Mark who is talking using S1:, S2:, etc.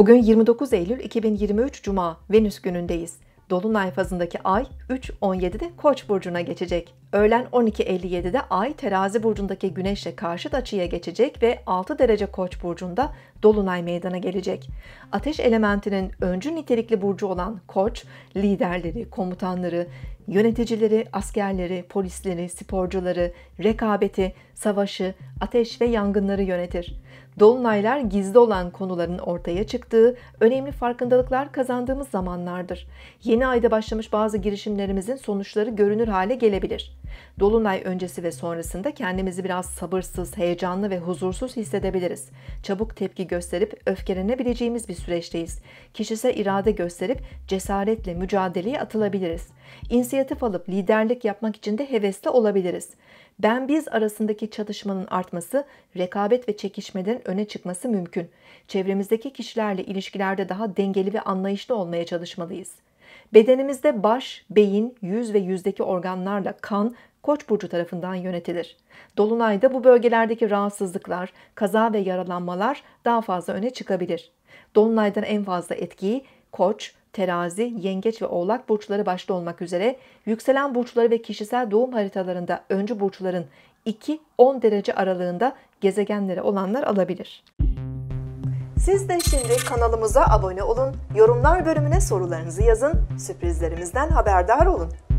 S1: Bugün 29 Eylül 2023 Cuma Venüs günündeyiz. Dolunay fazındaki ay 3.17'de Koç burcuna geçecek. Öğlen 12.57'de ay Terazi burcundaki Güneş'le karşıt açıya geçecek ve 6 derece Koç burcunda dolunay meydana gelecek. Ateş elementinin öncü nitelikli burcu olan Koç, liderleri, komutanları, yöneticileri, askerleri, polisleri, sporcuları, rekabeti, savaşı, ateş ve yangınları yönetir. Dolunaylar gizli olan konuların ortaya çıktığı, önemli farkındalıklar kazandığımız zamanlardır. Yeni ayda başlamış bazı girişimlerimizin sonuçları görünür hale gelebilir. Dolunay öncesi ve sonrasında kendimizi biraz sabırsız, heyecanlı ve huzursuz hissedebiliriz. Çabuk tepki gösterip öfkelenebileceğimiz bir süreçteyiz. Kişisel irade gösterip cesaretle mücadeleye atılabiliriz. İnisiyatif alıp liderlik yapmak için de hevesli olabiliriz ben biz arasındaki çatışmanın artması, rekabet ve çekişmeden öne çıkması mümkün. Çevremizdeki kişilerle ilişkilerde daha dengeli ve anlayışlı olmaya çalışmalıyız. Bedenimizde baş, beyin, yüz ve yüzdeki organlarla kan, Koç burcu tarafından yönetilir. Dolunayda bu bölgelerdeki rahatsızlıklar, kaza ve yaralanmalar daha fazla öne çıkabilir. Dolunaydan en fazla etkiyi Koç, terazi, yengeç ve oğlak burçları başta olmak üzere yükselen burçları ve kişisel doğum haritalarında öncü burçların 2-10 derece aralığında gezegenlere olanlar alabilir. Siz de şimdi kanalımıza abone olun, yorumlar bölümüne sorularınızı yazın, sürprizlerimizden haberdar olun.